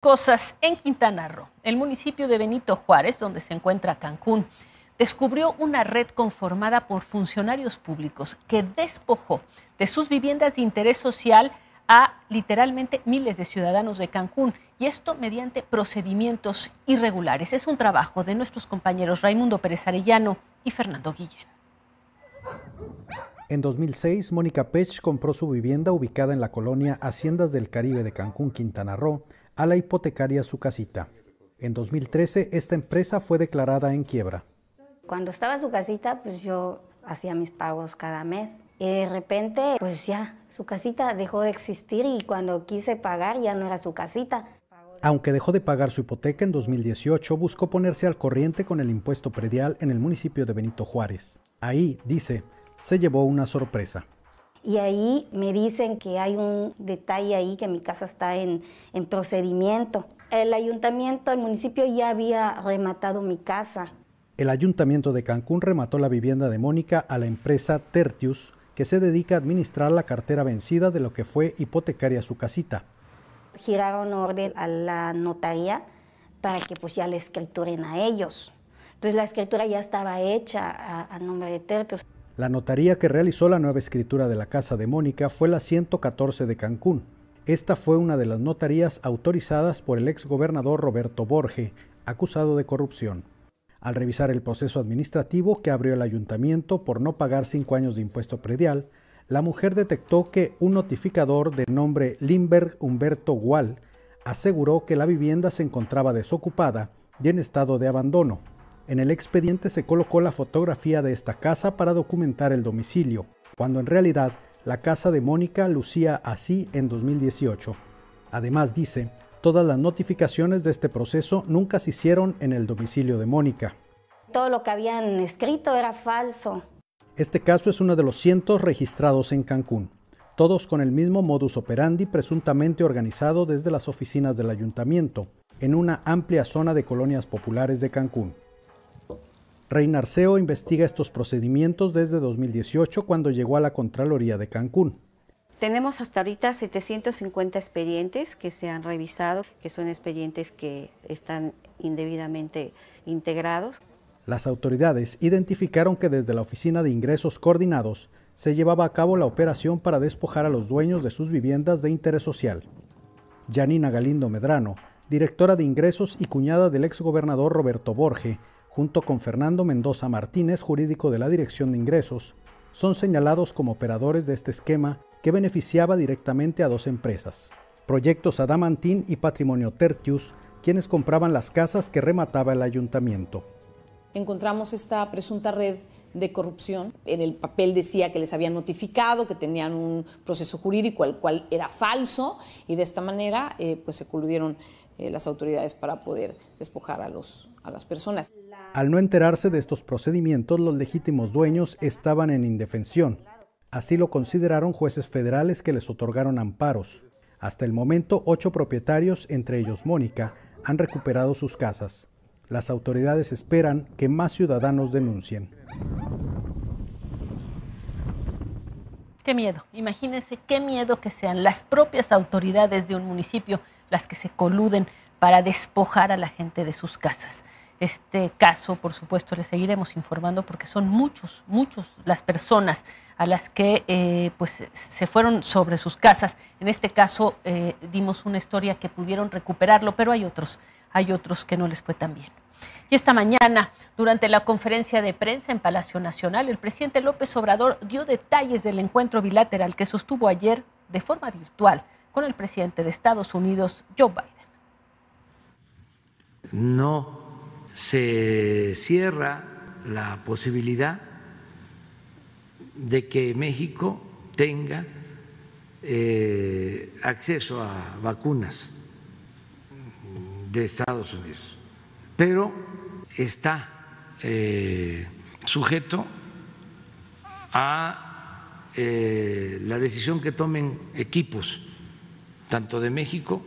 cosas en Quintana Roo. El municipio de Benito Juárez, donde se encuentra Cancún, descubrió una red conformada por funcionarios públicos que despojó de sus viviendas de interés social a literalmente miles de ciudadanos de Cancún, y esto mediante procedimientos irregulares. Es un trabajo de nuestros compañeros Raimundo Pérez Arellano y Fernando Guillén. En 2006, Mónica Pech compró su vivienda ubicada en la colonia Haciendas del Caribe de Cancún, Quintana Roo, a la hipotecaria su casita. En 2013 esta empresa fue declarada en quiebra. Cuando estaba su casita, pues yo hacía mis pagos cada mes. Y de repente, pues ya, su casita dejó de existir y cuando quise pagar ya no era su casita. Aunque dejó de pagar su hipoteca en 2018, buscó ponerse al corriente con el impuesto predial en el municipio de Benito Juárez. Ahí, dice, se llevó una sorpresa. Y ahí me dicen que hay un detalle ahí, que mi casa está en, en procedimiento. El ayuntamiento, el municipio ya había rematado mi casa. El ayuntamiento de Cancún remató la vivienda de Mónica a la empresa Tertius, que se dedica a administrar la cartera vencida de lo que fue hipotecaria su casita. Giraron orden a la notaría para que pues ya la escrituren a ellos. Entonces la escritura ya estaba hecha a, a nombre de Tertius. La notaría que realizó la nueva escritura de la Casa de Mónica fue la 114 de Cancún. Esta fue una de las notarías autorizadas por el ex gobernador Roberto Borge, acusado de corrupción. Al revisar el proceso administrativo que abrió el ayuntamiento por no pagar cinco años de impuesto predial, la mujer detectó que un notificador de nombre Limberg Humberto Gual aseguró que la vivienda se encontraba desocupada y en estado de abandono, en el expediente se colocó la fotografía de esta casa para documentar el domicilio, cuando en realidad la casa de Mónica lucía así en 2018. Además dice, todas las notificaciones de este proceso nunca se hicieron en el domicilio de Mónica. Todo lo que habían escrito era falso. Este caso es uno de los cientos registrados en Cancún, todos con el mismo modus operandi presuntamente organizado desde las oficinas del ayuntamiento, en una amplia zona de colonias populares de Cancún. Arceo investiga estos procedimientos desde 2018 cuando llegó a la Contraloría de Cancún. Tenemos hasta ahorita 750 expedientes que se han revisado, que son expedientes que están indebidamente integrados. Las autoridades identificaron que desde la Oficina de Ingresos Coordinados se llevaba a cabo la operación para despojar a los dueños de sus viviendas de interés social. Janina Galindo Medrano, directora de Ingresos y cuñada del exgobernador Roberto Borge, junto con Fernando Mendoza Martínez, jurídico de la Dirección de Ingresos, son señalados como operadores de este esquema que beneficiaba directamente a dos empresas, Proyectos Adamantín y Patrimonio Tertius, quienes compraban las casas que remataba el ayuntamiento. Encontramos esta presunta red de corrupción. En el papel decía que les habían notificado, que tenían un proceso jurídico al cual era falso y de esta manera eh, pues se coludieron eh, las autoridades para poder despojar a los a las personas. Al no enterarse de estos procedimientos, los legítimos dueños estaban en indefensión. Así lo consideraron jueces federales que les otorgaron amparos. Hasta el momento, ocho propietarios, entre ellos Mónica, han recuperado sus casas. Las autoridades esperan que más ciudadanos denuncien. Qué miedo, imagínense qué miedo que sean las propias autoridades de un municipio las que se coluden para despojar a la gente de sus casas este caso, por supuesto, le seguiremos informando porque son muchos, muchos las personas a las que eh, pues, se fueron sobre sus casas. En este caso eh, dimos una historia que pudieron recuperarlo, pero hay otros, hay otros que no les fue tan bien. Y esta mañana, durante la conferencia de prensa en Palacio Nacional, el presidente López Obrador dio detalles del encuentro bilateral que sostuvo ayer de forma virtual con el presidente de Estados Unidos, Joe Biden. No se cierra la posibilidad de que México tenga eh, acceso a vacunas de Estados Unidos, pero está eh, sujeto a eh, la decisión que tomen equipos, tanto de México